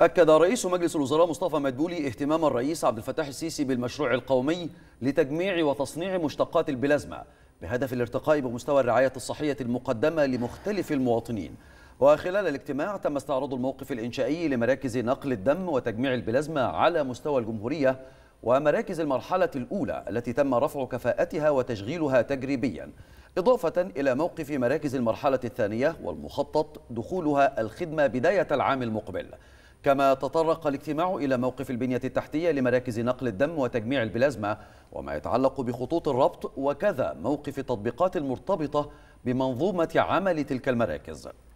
أكد رئيس مجلس الوزراء مصطفى مدبولي اهتمام الرئيس عبد الفتاح السيسي بالمشروع القومي لتجميع وتصنيع مشتقات البلازما بهدف الارتقاء بمستوى الرعاية الصحية المقدمة لمختلف المواطنين وخلال الاجتماع تم استعراض الموقف الإنشائي لمراكز نقل الدم وتجميع البلازما على مستوى الجمهورية ومراكز المرحلة الأولى التي تم رفع كفاءتها وتشغيلها تجريبيا إضافة إلى موقف مراكز المرحلة الثانية والمخطط دخولها الخدمة بداية العام المقبل كما تطرق الاجتماع إلى موقف البنية التحتية لمراكز نقل الدم وتجميع البلازما وما يتعلق بخطوط الربط وكذا موقف التطبيقات المرتبطة بمنظومة عمل تلك المراكز